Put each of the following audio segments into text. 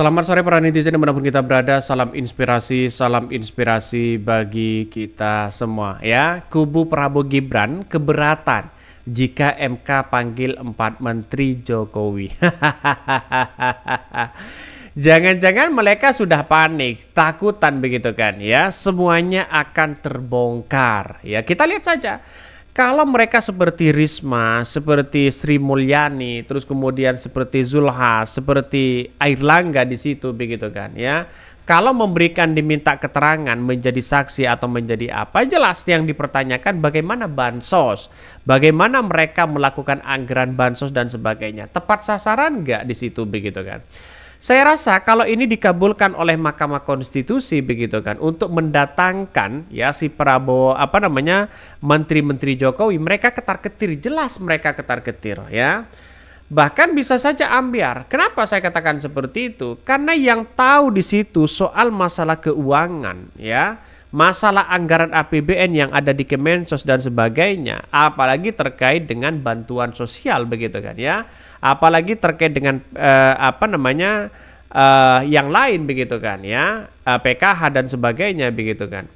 Selamat sore para netizen dimanapun kita berada, salam inspirasi, salam inspirasi bagi kita semua ya. Kubu Prabowo Gibran keberatan jika MK panggil empat menteri Jokowi. Jangan-jangan mereka sudah panik, takutan begitu kan ya. Semuanya akan terbongkar ya. Kita lihat saja kalau mereka seperti Risma, seperti Sri Mulyani, terus kemudian seperti Zulha, seperti Air Langga di situ begitu kan ya. Kalau memberikan diminta keterangan menjadi saksi atau menjadi apa, jelas yang dipertanyakan bagaimana bansos, bagaimana mereka melakukan anggaran bansos dan sebagainya. Tepat sasaran enggak di situ begitu kan? Saya rasa kalau ini dikabulkan oleh Mahkamah Konstitusi begitu kan untuk mendatangkan ya si Prabowo apa namanya menteri-menteri Jokowi mereka ketar-ketir jelas mereka ketar-ketir ya. Bahkan bisa saja ambiar. Kenapa saya katakan seperti itu? Karena yang tahu di situ soal masalah keuangan ya masalah anggaran APBN yang ada di Kemensos dan sebagainya, apalagi terkait dengan bantuan sosial begitu kan ya, apalagi terkait dengan eh, apa namanya eh, yang lain begitu kan ya, eh, PKH dan sebagainya begitu kan.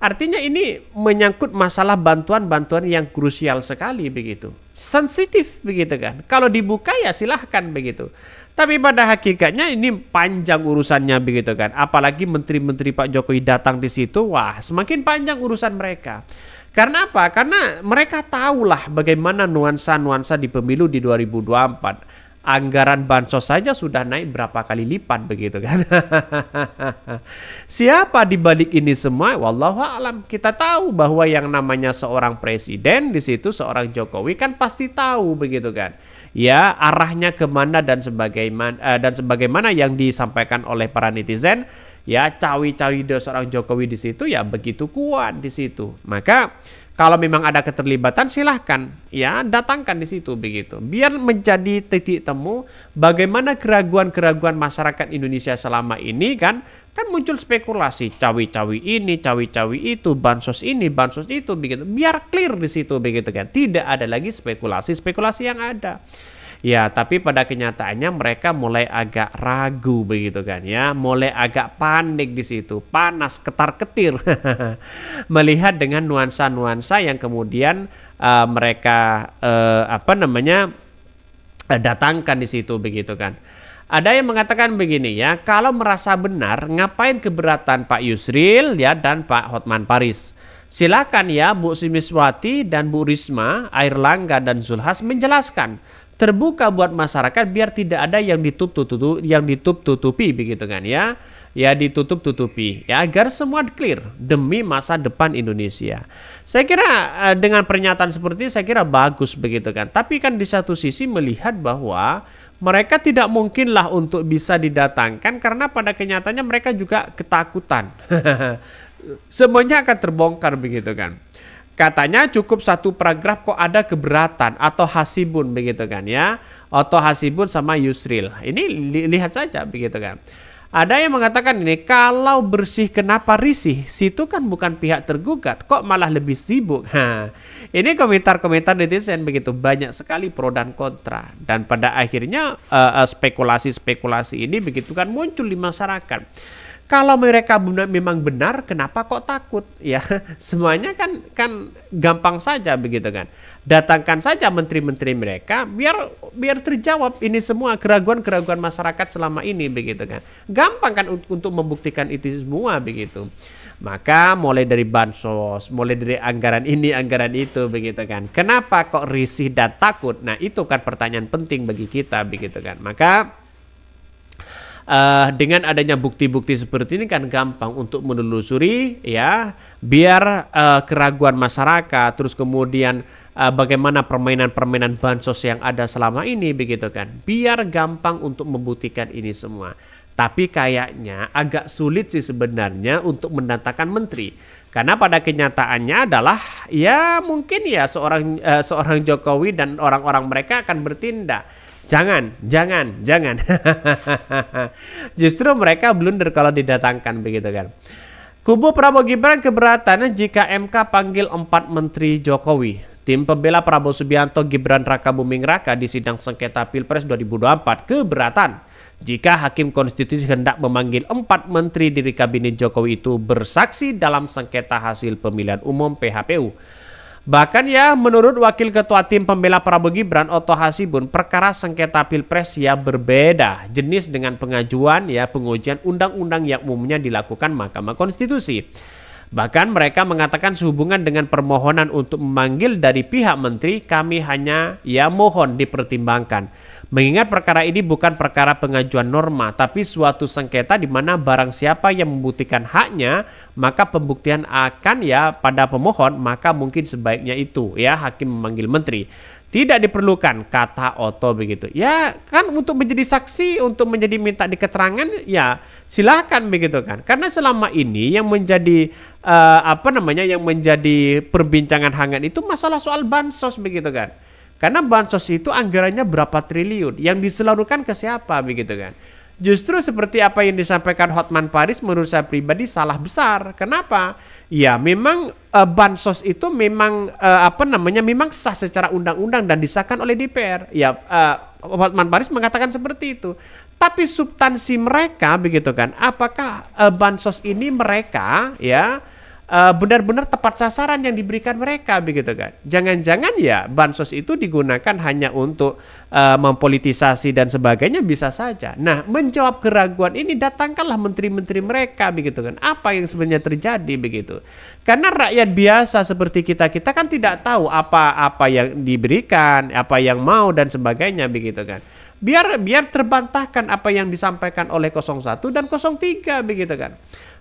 Artinya ini menyangkut masalah bantuan-bantuan yang krusial sekali begitu sensitif begitu kan. Kalau dibuka ya silahkan begitu. Tapi pada hakikatnya ini panjang urusannya begitu kan. Apalagi menteri-menteri Pak Jokowi datang di situ, wah semakin panjang urusan mereka. Karena apa? Karena mereka tahulah bagaimana nuansa-nuansa di pemilu di 2024 anggaran bansos saja sudah naik berapa kali lipat begitu kan. Siapa di balik ini semua? Wallahu alam. Kita tahu bahwa yang namanya seorang presiden di situ seorang Jokowi kan pasti tahu begitu kan. Ya, arahnya kemana dan sebagaimana eh, dan sebagaimana yang disampaikan oleh para netizen ya cawi-cawi seorang Jokowi di situ ya begitu kuat di situ. Maka kalau memang ada keterlibatan silahkan ya datangkan di situ begitu. Biar menjadi titik temu bagaimana keraguan-keraguan masyarakat Indonesia selama ini kan kan muncul spekulasi cawi-cawi ini, cawi-cawi itu, bansos ini, bansos itu begitu. Biar clear di situ begitu kan. Tidak ada lagi spekulasi-spekulasi yang ada. Ya, tapi pada kenyataannya mereka mulai agak ragu begitu kan ya, mulai agak panik di situ, panas ketar-ketir melihat dengan nuansa-nuansa yang kemudian uh, mereka uh, apa namanya uh, datangkan di situ begitu kan. Ada yang mengatakan begini ya, kalau merasa benar, ngapain keberatan Pak Yusril ya dan Pak Hotman Paris? Silakan ya Bu Simiswati dan Bu Risma, Air Langga dan Zulhas menjelaskan terbuka buat masyarakat biar tidak ada yang ditutup tutup yang ditutup tutupi begitu kan ya ya ditutup tutupi ya agar semua clear demi masa depan Indonesia saya kira eh, dengan pernyataan seperti ini, saya kira bagus begitu kan tapi kan di satu sisi melihat bahwa mereka tidak mungkinlah untuk bisa didatangkan karena pada kenyataannya mereka juga ketakutan semuanya akan terbongkar begitu kan Katanya cukup satu paragraf kok ada keberatan atau hasibun begitu kan ya. Atau hasibun sama yusril. Ini li lihat saja begitu kan. Ada yang mengatakan ini, kalau bersih kenapa risih? Situ kan bukan pihak tergugat, kok malah lebih sibuk? Ha. Ini komentar-komentar netizen begitu banyak sekali pro dan kontra. Dan pada akhirnya eh, eh, spekulasi-spekulasi uh, spekulasi ini begitu kan muncul di masyarakat kalau mereka benar, memang benar, kenapa kok takut? Ya, semuanya kan kan gampang saja begitu kan. Datangkan saja menteri-menteri mereka, biar biar terjawab ini semua keraguan-keraguan masyarakat selama ini begitu kan. Gampang kan untuk membuktikan itu semua begitu. Maka mulai dari bansos, mulai dari anggaran ini, anggaran itu begitu kan. Kenapa kok risih dan takut? Nah, itu kan pertanyaan penting bagi kita begitu kan. Maka uh, dengan adanya bukti-bukti seperti ini kan gampang untuk menelusuri ya biar uh, keraguan masyarakat terus kemudian uh, bagaimana permainan-permainan bansos yang ada selama ini begitu kan biar gampang untuk membuktikan ini semua tapi kayaknya agak sulit sih sebenarnya untuk mendatangkan menteri karena pada kenyataannya adalah ya mungkin ya seorang uh, seorang Jokowi dan orang-orang mereka akan bertindak Jangan, jangan, jangan. Justru mereka blunder kalau didatangkan begitu kan. Kubu Prabowo Gibran keberatan jika MK panggil empat menteri Jokowi. Tim pembela Prabowo Subianto Gibran Raka Buming Raka di sidang sengketa Pilpres 2024 keberatan jika hakim konstitusi hendak memanggil empat menteri dari kabinet Jokowi itu bersaksi dalam sengketa hasil pemilihan umum PHPU. Bahkan ya menurut Wakil Ketua Tim Pembela Prabowo Gibran Oto Hasibun perkara sengketa Pilpres ya berbeda jenis dengan pengajuan ya pengujian undang-undang yang umumnya dilakukan Mahkamah Konstitusi. Bahkan mereka mengatakan sehubungan dengan permohonan untuk memanggil dari pihak menteri, kami hanya ya mohon dipertimbangkan. Mengingat perkara ini bukan perkara pengajuan norma, tapi suatu sengketa di mana barang siapa yang membuktikan haknya, maka pembuktian akan ya pada pemohon, maka mungkin sebaiknya itu ya hakim memanggil menteri. Tidak diperlukan kata Oto begitu. Ya kan untuk menjadi saksi, untuk menjadi minta di keterangan ya silakan begitu kan. Karena selama ini yang menjadi uh, apa namanya yang menjadi perbincangan hangat itu masalah soal bansos begitu kan. Karena bansos itu anggarannya berapa triliun yang diselarukan ke siapa begitu kan. Justru seperti apa yang disampaikan Hotman Paris menurut saya pribadi salah besar. Kenapa? Ya memang uh, bansos itu memang uh, apa namanya memang sah secara undang-undang dan disahkan oleh DPR. Ya uh, Hotman Paris mengatakan seperti itu. Tapi substansi mereka begitu kan? Apakah uh, bansos ini mereka ya? Eh, benar-benar uh, tepat sasaran yang diberikan mereka begitu kan. Jangan-jangan ya bansos itu digunakan hanya untuk uh, mempolitisasi dan sebagainya bisa saja. Nah, menjawab keraguan ini datangkanlah menteri-menteri mereka begitu kan. Apa yang sebenarnya terjadi begitu. Karena rakyat biasa seperti kita-kita kan tidak tahu apa-apa yang diberikan, apa yang mau dan sebagainya begitu kan biar biar terbantahkan apa yang disampaikan oleh 01 dan 03 begitu kan.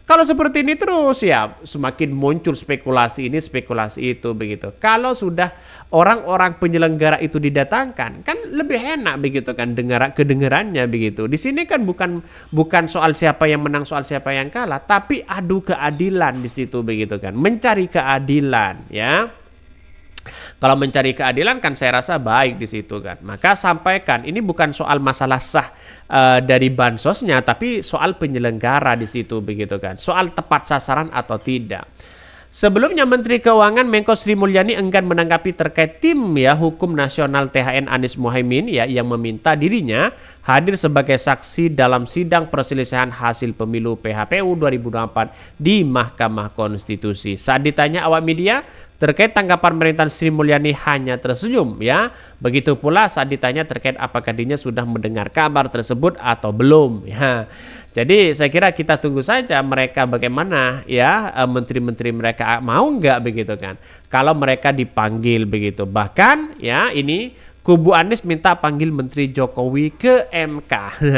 Kalau seperti ini terus ya semakin muncul spekulasi ini spekulasi itu begitu. Kalau sudah orang-orang penyelenggara itu didatangkan kan lebih enak begitu kan dengar kedengarannya begitu. Di sini kan bukan bukan soal siapa yang menang soal siapa yang kalah tapi adu keadilan di situ begitu kan. Mencari keadilan ya. Kalau mencari keadilan kan saya rasa baik di situ kan. Maka sampaikan ini bukan soal masalah sah uh, dari bansosnya tapi soal penyelenggara di situ begitu kan. Soal tepat sasaran atau tidak. Sebelumnya Menteri Keuangan Menko Sri Mulyani enggan menanggapi terkait tim ya hukum nasional THN Anies Mohaimin ya yang meminta dirinya hadir sebagai saksi dalam sidang perselisihan hasil pemilu PHPU 2024 di Mahkamah Konstitusi. Saat ditanya awak media, Terkait tanggapan pemerintahan Sri Mulyani hanya tersenyum ya. Begitu pula saat ditanya terkait apakah dirinya sudah mendengar kabar tersebut atau belum ya. Jadi saya kira kita tunggu saja mereka bagaimana ya eh, menteri-menteri mereka mau nggak begitu kan. Kalau mereka dipanggil begitu. Bahkan ya ini Kubu Anies minta panggil Menteri Jokowi ke MK.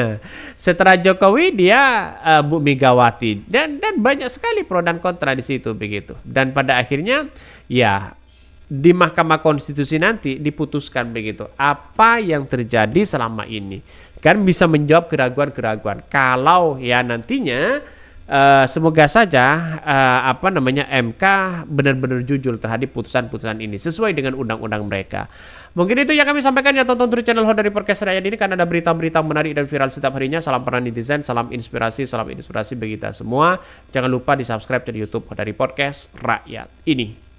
Setelah Jokowi dia uh, Bu Megawati dan dan banyak sekali pro dan kontra di situ begitu. Dan pada akhirnya ya di Mahkamah Konstitusi nanti diputuskan begitu apa yang terjadi selama ini kan bisa menjawab keraguan-keraguan. Kalau ya nantinya Eh, semoga saja uh, apa namanya MK benar-benar jujur terhadap putusan-putusan ini sesuai dengan undang-undang mereka. Mungkin itu yang kami sampaikan ya tonton terus channel Hot dari Podcast Rakyat ini karena ada berita-berita menarik dan viral setiap harinya. Salam peran desain, salam inspirasi, salam inspirasi bagi kita semua. Jangan lupa di subscribe channel YouTube Hot dari Podcast Rakyat ini.